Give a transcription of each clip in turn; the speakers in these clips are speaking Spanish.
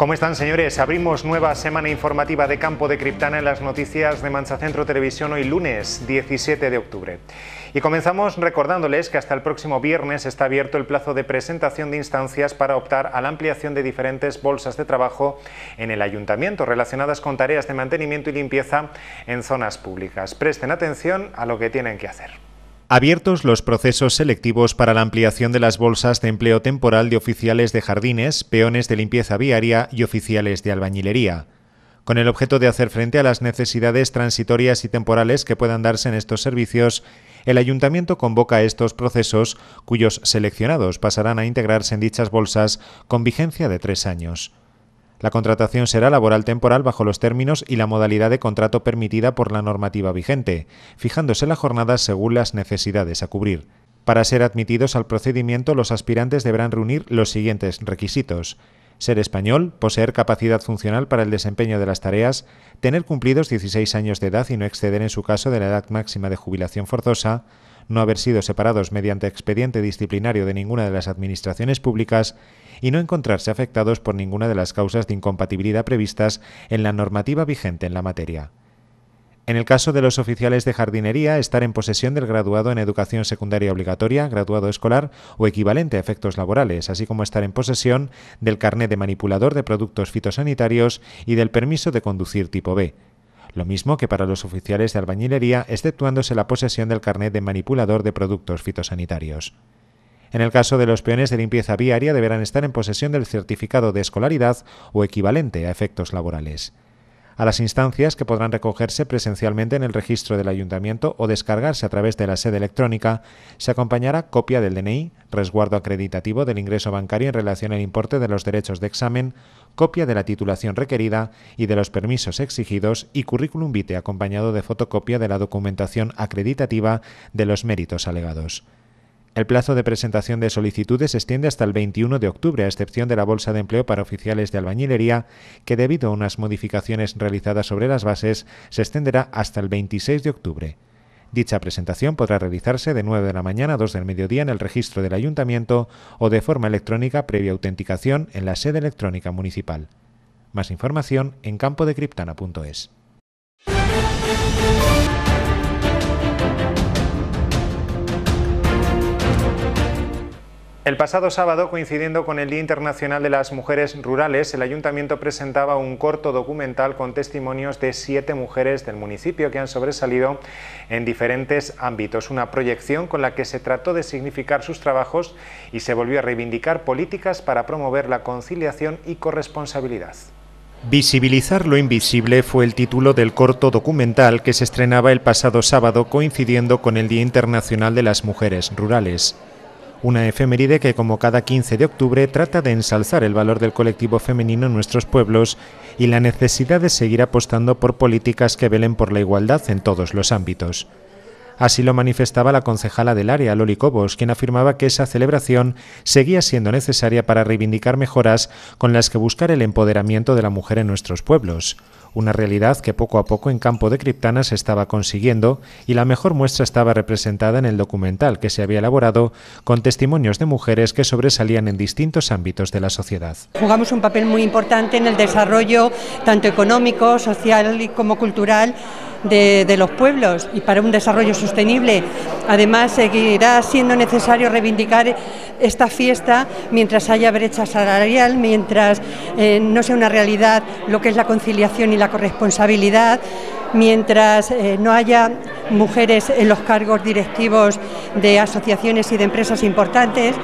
¿Cómo están, señores? Abrimos nueva semana informativa de Campo de Criptana en las noticias de Centro Televisión hoy lunes 17 de octubre. Y comenzamos recordándoles que hasta el próximo viernes está abierto el plazo de presentación de instancias para optar a la ampliación de diferentes bolsas de trabajo en el ayuntamiento relacionadas con tareas de mantenimiento y limpieza en zonas públicas. Presten atención a lo que tienen que hacer. Abiertos los procesos selectivos para la ampliación de las bolsas de empleo temporal de oficiales de jardines, peones de limpieza viaria y oficiales de albañilería, con el objeto de hacer frente a las necesidades transitorias y temporales que puedan darse en estos servicios. El ayuntamiento convoca estos procesos cuyos seleccionados pasarán a integrarse en dichas bolsas con vigencia de tres años. La contratación será laboral temporal bajo los términos y la modalidad de contrato permitida por la normativa vigente, fijándose la jornada según las necesidades a cubrir. Para ser admitidos al procedimiento, los aspirantes deberán reunir los siguientes requisitos. Ser español, poseer capacidad funcional para el desempeño de las tareas, tener cumplidos 16 años de edad y no exceder en su caso de la edad máxima de jubilación forzosa, no haber sido separados mediante expediente disciplinario de ninguna de las administraciones públicas y no encontrarse afectados por ninguna de las causas de incompatibilidad previstas en la normativa vigente en la materia. En el caso de los oficiales de jardinería, estar en posesión del graduado en educación secundaria obligatoria, graduado escolar o equivalente a efectos laborales, así como estar en posesión del carnet de manipulador de productos fitosanitarios y del permiso de conducir tipo B lo mismo que para los oficiales de albañilería, exceptuándose la posesión del carnet de manipulador de productos fitosanitarios. En el caso de los peones de limpieza viaria deberán estar en posesión del certificado de escolaridad o equivalente a efectos laborales a las instancias que podrán recogerse presencialmente en el registro del ayuntamiento o descargarse a través de la sede electrónica, se acompañará copia del DNI, resguardo acreditativo del ingreso bancario en relación al importe de los derechos de examen, copia de la titulación requerida y de los permisos exigidos y currículum vitae acompañado de fotocopia de la documentación acreditativa de los méritos alegados. El plazo de presentación de solicitudes se extiende hasta el 21 de octubre, a excepción de la bolsa de empleo para oficiales de albañilería, que debido a unas modificaciones realizadas sobre las bases, se extenderá hasta el 26 de octubre. Dicha presentación podrá realizarse de 9 de la mañana a 2 del mediodía en el registro del ayuntamiento o de forma electrónica previa autenticación en la sede electrónica municipal. Más información en campodecriptana.es. El pasado sábado, coincidiendo con el Día Internacional de las Mujeres Rurales, el ayuntamiento presentaba un corto documental con testimonios de siete mujeres del municipio que han sobresalido en diferentes ámbitos. Una proyección con la que se trató de significar sus trabajos y se volvió a reivindicar políticas para promover la conciliación y corresponsabilidad. Visibilizar lo invisible fue el título del corto documental que se estrenaba el pasado sábado coincidiendo con el Día Internacional de las Mujeres Rurales una efeméride que como cada 15 de octubre trata de ensalzar el valor del colectivo femenino en nuestros pueblos y la necesidad de seguir apostando por políticas que velen por la igualdad en todos los ámbitos. Así lo manifestaba la concejala del área, Loli Cobos, quien afirmaba que esa celebración seguía siendo necesaria para reivindicar mejoras con las que buscar el empoderamiento de la mujer en nuestros pueblos una realidad que poco a poco en campo de Criptana se estaba consiguiendo y la mejor muestra estaba representada en el documental que se había elaborado con testimonios de mujeres que sobresalían en distintos ámbitos de la sociedad. Jugamos un papel muy importante en el desarrollo tanto económico, social como cultural de, los pueblos y para un desarrollo sostenible. Además, seguirá siendo necesario reivindicar esta fiesta mientras haya brecha salarial, mientras eh, no sea una realidad lo que es la conciliación y la corresponsabilidad, mientras eh, no haya mujeres en los cargos directivos de asociaciones y de empresas importantes.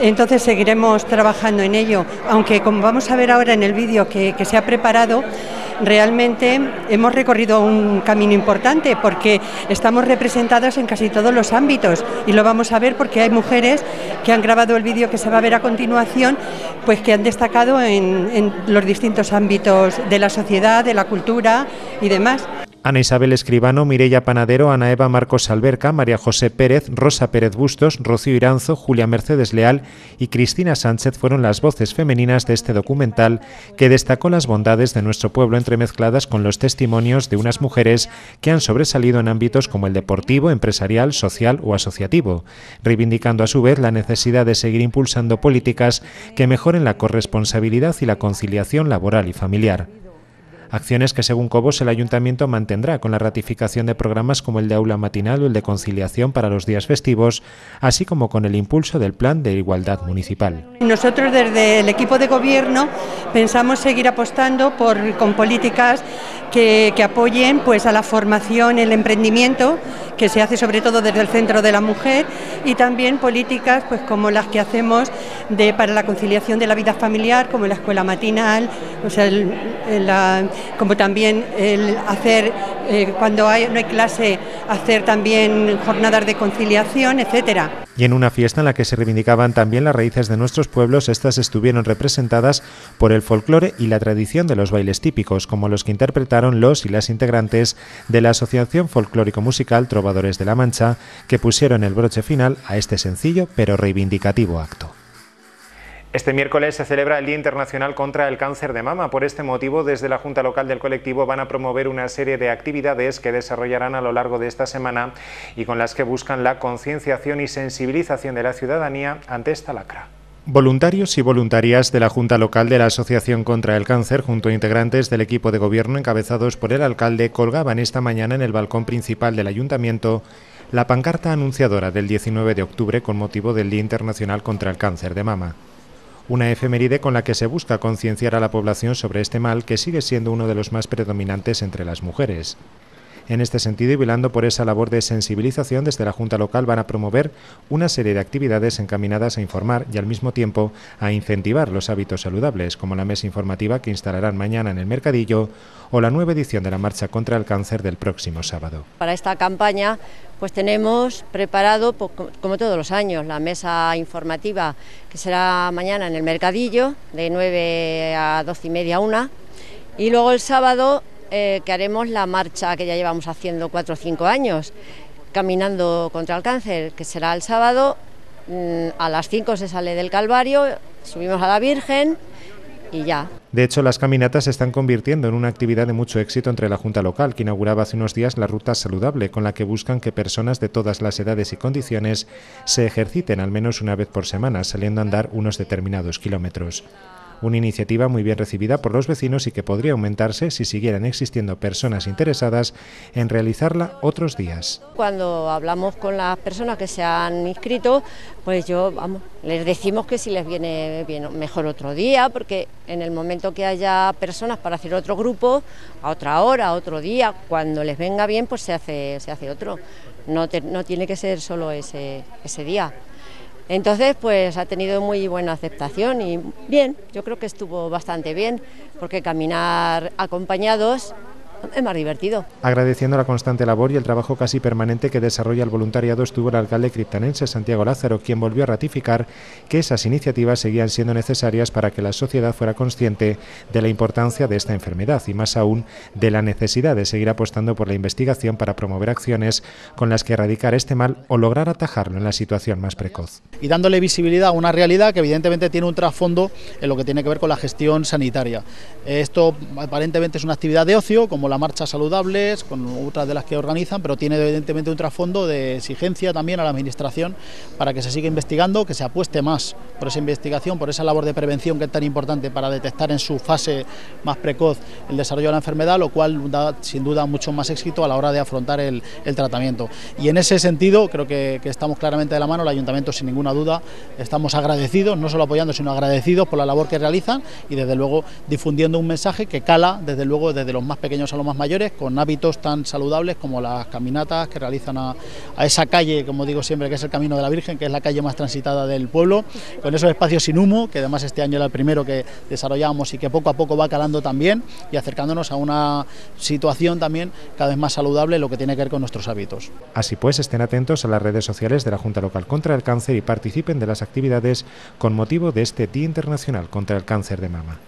Entonces seguiremos trabajando en ello, aunque como vamos a ver ahora en el vídeo que se ha preparado, realmente hemos recorrido un camino importante porque estamos representadas en casi todos los ámbitos y lo vamos a ver porque hay mujeres que han grabado el vídeo que se va a ver a continuación, pues que han destacado en, en los distintos ámbitos de la sociedad, de la cultura y demás. Ana Isabel Escribano, Mireya Panadero, Ana Eva Marcos Alberca, María José Pérez, Rosa Pérez Bustos, Rocío Iranzo, Julia Mercedes Leal y Cristina Sánchez fueron las voces femeninas de este documental que destacó las bondades de nuestro pueblo entremezcladas con los testimonios de unas mujeres que han sobresalido en ámbitos como el deportivo, empresarial, social o asociativo, reivindicando a su vez la necesidad de seguir impulsando políticas que mejoren la corresponsabilidad y la conciliación laboral y familiar acciones que según Cobos el ayuntamiento mantendrá con la ratificación de programas como el de aula matinal o el de conciliación para los días festivos, así como con el impulso del plan de igualdad municipal. Nosotros desde el equipo de gobierno pensamos seguir apostando por, con políticas que, apoyen pues, a la formación, el emprendimiento, que se hace sobre todo desde el Centro de la Mujer, y también políticas pues, como las que hacemos de, para la conciliación de la vida familiar, como la escuela matinal, o sea, la como también el hacer, eh, cuando no hay clase, hacer también jornadas de conciliación, etc. Y en una fiesta en la que se reivindicaban también las raíces de nuestros pueblos, estas estuvieron representadas por el folclore y la tradición de los bailes típicos, como los que interpretaron los y las integrantes de la Asociación Folclórico Musical Trovadores de la Mancha, que pusieron el broche final a este sencillo pero reivindicativo acto. Este miércoles se celebra el Día Internacional contra el Cáncer de Mama. Por este motivo, desde la Junta Local del colectivo van a promover una serie de actividades que desarrollarán a lo largo de esta semana y con las que buscan la concienciación y sensibilización de la ciudadanía ante esta lacra. Voluntarios y voluntarias de la Junta Local de la Asociación contra el Cáncer, junto a integrantes del equipo de gobierno encabezados por el alcalde, colgaban esta mañana en el balcón principal del ayuntamiento la pancarta anunciadora del 19 de octubre con motivo del Día Internacional contra el Cáncer de Mama una efeméride con la que se busca concienciar a la población sobre este mal que sigue siendo uno de los más predominantes entre las mujeres. En este sentido, y velando por esa labor de sensibilización, desde la Junta Local van a promover una serie de actividades encaminadas a informar y al mismo tiempo a incentivar los hábitos saludables, como la mesa informativa que instalarán mañana en el Mercadillo o la nueva edición de la Marcha contra el Cáncer del próximo sábado. Para esta campaña pues tenemos preparado, como todos los años, la mesa informativa que será mañana en el Mercadillo de 9 a 12 y media a 1 y luego el sábado eh, que haremos la marcha que ya llevamos haciendo cuatro o cinco años, Caminando contra el Cáncer, que será el sábado. Mm, a las 5 se sale del Calvario, subimos a la Virgen y ya. De hecho, las caminatas se están convirtiendo en una actividad de mucho éxito entre la Junta Local, que inauguraba hace unos días la Ruta Saludable, con la que buscan que personas de todas las edades y condiciones se ejerciten al menos una vez por semana, saliendo a andar unos determinados kilómetros una iniciativa muy bien recibida por los vecinos y que podría aumentarse si siguieran existiendo personas interesadas en realizarla otros días. Cuando hablamos con las personas que se han inscrito, pues yo, vamos, les decimos que si les viene bien, mejor otro día, porque en el momento que haya personas para hacer otro grupo, a otra hora, otro día, cuando les venga bien, pues se hace, se hace otro. No, no tiene que ser solo ese, ese día. Entonces, pues ha tenido muy buena aceptación y bien, yo creo que estuvo bastante bien, porque caminar acompañados es más divertido. Agradeciendo la constante labor y el trabajo casi permanente que desarrolla el voluntariado, estuvo el alcalde criptanense Santiago Lázaro, quien volvió a ratificar que esas iniciativas seguían siendo necesarias para que la sociedad fuera consciente de la importancia de esta enfermedad y más aún de la necesidad de seguir apostando por la investigación para promover acciones con las que erradicar este mal o lograr atajarlo en la situación más precoz. Y dándole visibilidad a una realidad que evidentemente tiene un trasfondo en lo que tiene que ver con la gestión sanitaria. Esto aparentemente es una actividad de ocio, como la marcha saludables, con otras de las que organizan, pero tiene evidentemente un trasfondo de exigencia también a la Administración para que se siga investigando, que se apueste más por esa investigación, por esa labor de prevención que es tan importante para detectar en su fase más precoz el desarrollo de la enfermedad, lo cual da sin duda mucho más éxito a la hora de afrontar el, tratamiento. Y en ese sentido creo que, estamos claramente de la mano, el Ayuntamiento sin ninguna duda estamos agradecidos, no solo apoyando, sino agradecidos por la labor que realizan y desde luego difundiendo un mensaje que cala desde luego desde los más pequeños los más mayores, con hábitos tan saludables como las caminatas que realizan a, esa calle, como digo siempre, que es el Camino de la Virgen, que es la calle más transitada del pueblo, con esos espacios sin humo, que además este año era el primero que desarrollamos y que poco a poco va calando también y acercándonos a una situación también cada vez más saludable, lo que tiene que ver con nuestros hábitos. Así pues, estén atentos a las redes sociales de la Junta Local contra el Cáncer y participen de las actividades con motivo de este Día Internacional contra el Cáncer de Mama.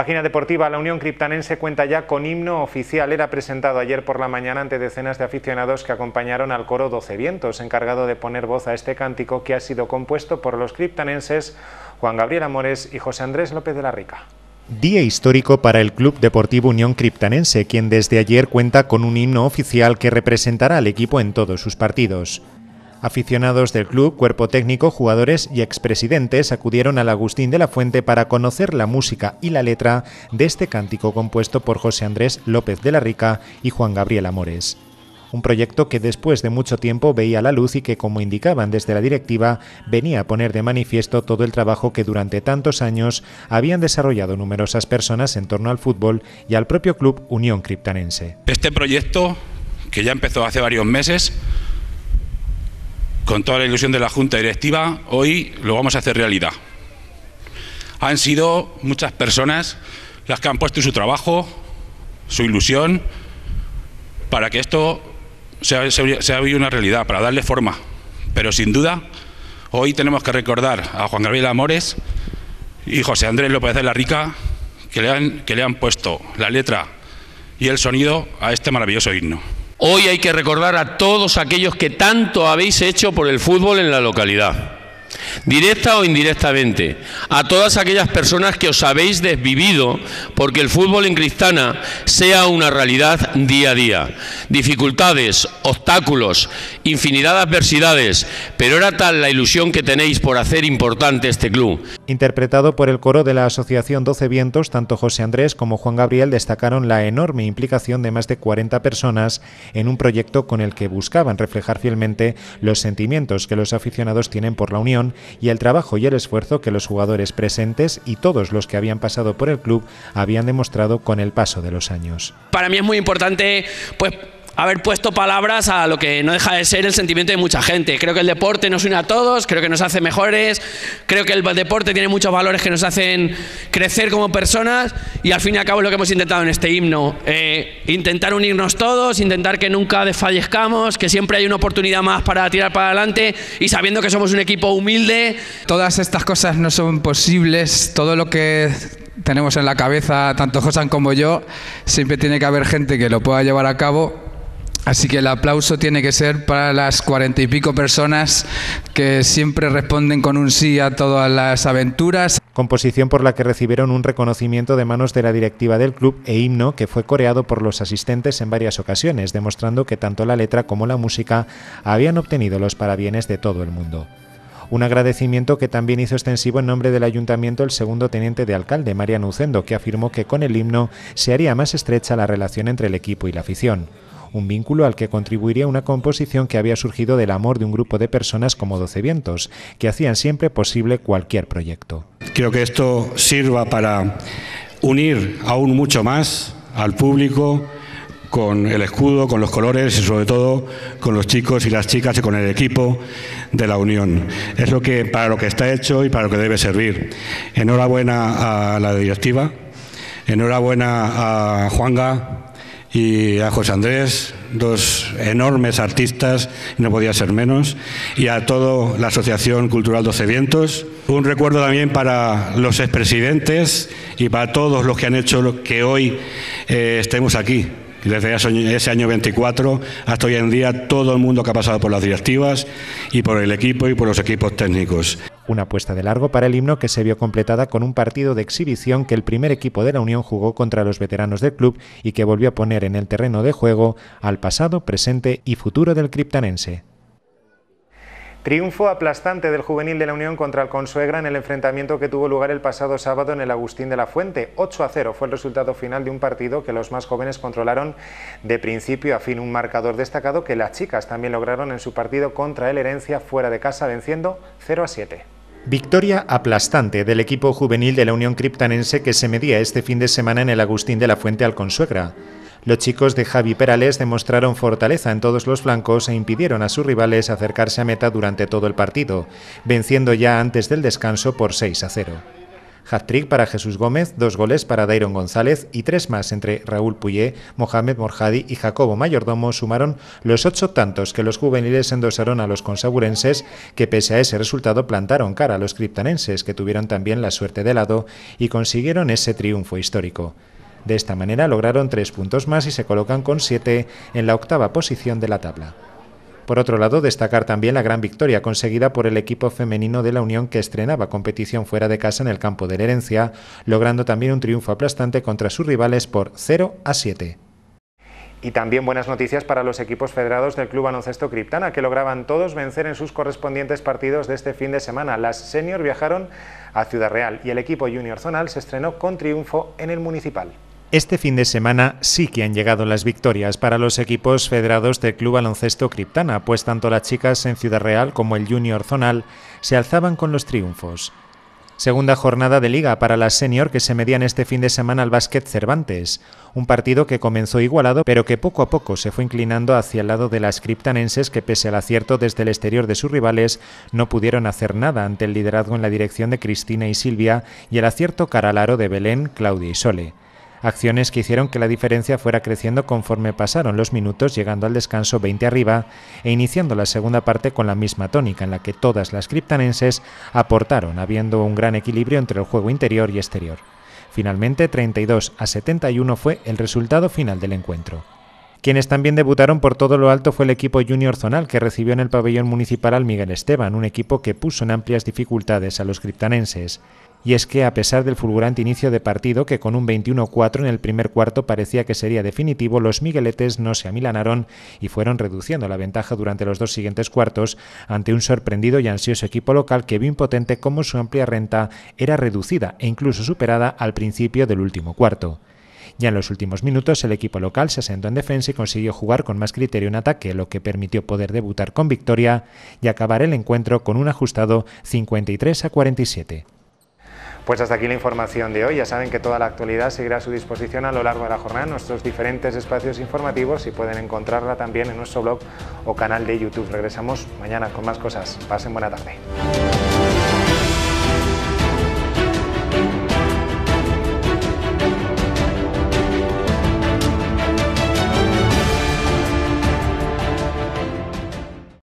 Página deportiva, la Unión Criptanense cuenta ya con himno oficial. Era presentado ayer por la mañana ante decenas de aficionados que acompañaron al coro Doce Vientos, encargado de poner voz a este cántico que ha sido compuesto por los criptanenses Juan Gabriel Amores y José Andrés López de la Rica. Día histórico para el Club Deportivo Unión Criptanense, quien desde ayer cuenta con un himno oficial que representará al equipo en todos sus partidos. Aficionados del club, cuerpo técnico, jugadores y expresidentes acudieron al Agustín de la Fuente para conocer la música y la letra de este cántico compuesto por José Andrés López de la Rica y Juan Gabriel Amores. Un proyecto que después de mucho tiempo veía la luz y que, como indicaban desde la directiva, venía a poner de manifiesto todo el trabajo que durante tantos años habían desarrollado numerosas personas en torno al fútbol y al propio club Unión Criptanense. Este proyecto, que ya empezó hace varios meses, con toda la ilusión de la Junta Directiva, hoy lo vamos a hacer realidad. Han sido muchas personas las que han puesto su trabajo, su ilusión, para que esto sea, una realidad, para darle forma. Pero sin duda, hoy tenemos que recordar a Juan Gabriel Amores y José Andrés López de la Rica, que le han puesto la letra y el sonido a este maravilloso himno. Hoy hay que recordar a todos aquellos que tanto habéis hecho por el fútbol en la localidad, directa o indirectamente, a todas aquellas personas que os habéis desvivido porque el fútbol en Cristana sea una realidad día a día. Dificultades, obstáculos, infinidad de adversidades, pero era tal la ilusión que tenéis por hacer importante este club Interpretado por el coro de la Asociación 12 Vientos, tanto José Andrés como Juan Gabriel destacaron la enorme implicación de más de 40 personas en un proyecto con el que buscaban reflejar fielmente los sentimientos que los aficionados tienen por la Unión y el trabajo y el esfuerzo que los jugadores presentes y todos los que habían pasado por el club habían demostrado con el paso de los años. Para mí es muy importante pues haber puesto palabras a lo que no deja de ser el sentimiento de mucha gente. Creo que el deporte nos une a todos, creo que nos hace mejores, creo que el deporte tiene muchos valores que nos hacen crecer como personas y al fin y al cabo es lo que hemos intentado en este himno. Eh, intentar unirnos todos, intentar que nunca desfallezcamos, que siempre hay una oportunidad más para tirar para adelante y sabiendo que somos un equipo humilde. Todas estas cosas no son posibles, todo lo que tenemos en la cabeza, tanto Josan como yo, siempre tiene que haber gente que lo pueda llevar a cabo Así que el aplauso tiene que ser para las cuarenta y pico personas que siempre responden con un sí a todas las aventuras. Composición por la que recibieron un reconocimiento de manos de la directiva del club e himno que fue coreado por los asistentes en varias ocasiones, demostrando que tanto la letra como la música habían obtenido los parabienes de todo el mundo. Un agradecimiento que también hizo extensivo en nombre del ayuntamiento el segundo teniente de alcalde, Mariano Ucendo, que afirmó que con el himno se haría más estrecha la relación entre el equipo y la afición un vínculo al que contribuiría una composición que había surgido del amor de un grupo de personas como Doce Vientos, que hacían siempre posible cualquier proyecto. Creo que esto sirva para unir aún mucho más al público con el escudo, con los colores y sobre todo con los chicos y las chicas y con el equipo de la Unión. Es lo que para lo que está hecho y para lo que debe servir. Enhorabuena a la directiva, enhorabuena a Juanga, y a José Andrés, dos enormes artistas, no podía ser menos, y a toda la Asociación Cultural 12 Vientos. Un recuerdo también para los expresidentes y para todos los que han hecho que hoy eh, estemos aquí desde ese año 24 hasta hoy en día, todo el mundo que ha pasado por las directivas y por el equipo y por los equipos técnicos. Una apuesta de largo para el himno que se vio completada con un partido de exhibición que el primer equipo de la Unión jugó contra los veteranos del club y que volvió a poner en el terreno de juego al pasado, presente y futuro del criptanense. Triunfo aplastante del juvenil de la Unión contra el Consuegra en el enfrentamiento que tuvo lugar el pasado sábado en el Agustín de la Fuente. 8 a 0 fue el resultado final de un partido que los más jóvenes controlaron de principio a fin. Un marcador destacado que las chicas también lograron en su partido contra el Herencia fuera de casa venciendo 0 a 7. Victoria aplastante del equipo juvenil de la Unión Criptanense que se medía este fin de semana en el Agustín de la Fuente al Consuegra. Los chicos de Javi Perales demostraron fortaleza en todos los flancos e impidieron a sus rivales acercarse a meta durante todo el partido, venciendo ya antes del descanso por 6 a 0. Hat-trick para Jesús Gómez, dos goles para Dairon González y tres más entre Raúl Puyé, Mohamed Morjadi y Jacobo Mayordomo sumaron los ocho tantos que los juveniles endosaron a los consagurenses, que pese a ese resultado plantaron cara a los criptanenses, que tuvieron también la suerte de lado y consiguieron ese triunfo histórico. De esta manera lograron tres puntos más y se colocan con siete en la octava posición de la tabla. Por otro lado, destacar también la gran victoria conseguida por el equipo femenino de la Unión que estrenaba competición fuera de casa en el campo de la herencia, logrando también un triunfo aplastante contra sus rivales por 0 a 7. Y también buenas noticias para los equipos federados del Club Anoncesto Criptana, que lograban todos vencer en sus correspondientes partidos de este fin de semana. Las senior viajaron a Ciudad Real y el equipo junior zonal se estrenó con triunfo en el municipal. Este fin de semana sí que han llegado las victorias para los equipos federados del Club Baloncesto Criptana, pues tanto las chicas en Ciudad Real como el Junior Zonal se alzaban con los triunfos. Segunda jornada de liga para las senior que se medían este fin de semana al básquet Cervantes, un partido que comenzó igualado pero que poco a poco se fue inclinando hacia el lado de las criptanenses que pese al acierto desde el exterior de sus rivales no pudieron hacer nada ante el liderazgo en la dirección de Cristina y Silvia y el acierto cara de Belén, Claudia y Sole acciones que hicieron que la diferencia fuera creciendo conforme pasaron los minutos, llegando al descanso 20 arriba e iniciando la segunda parte con la misma tónica en la que todas las criptanenses aportaron, habiendo un gran equilibrio entre el juego interior y exterior. Finalmente, 32 a 71 fue el resultado final del encuentro. Quienes también debutaron por todo lo alto fue el equipo junior zonal que recibió en el pabellón municipal al Miguel Esteban, un equipo que puso en amplias dificultades a los criptanenses y es que a pesar del fulgurante inicio de partido, que con un 21-4 en el primer cuarto parecía que sería definitivo, los migueletes no se amilanaron y fueron reduciendo la ventaja durante los dos siguientes cuartos ante un sorprendido y ansioso equipo local que vio impotente cómo su amplia renta era reducida e incluso superada al principio del último cuarto. Ya en los últimos minutos el equipo local se asentó en defensa y consiguió jugar con más criterio en ataque, lo que permitió poder debutar con victoria y acabar el encuentro con un ajustado 53 a 47. Pues hasta aquí la información de hoy. Ya saben que toda la actualidad seguirá a su disposición a lo largo de la jornada en nuestros diferentes espacios informativos y pueden encontrarla también en nuestro blog o canal de YouTube. Regresamos mañana con más cosas. Pasen buena tarde.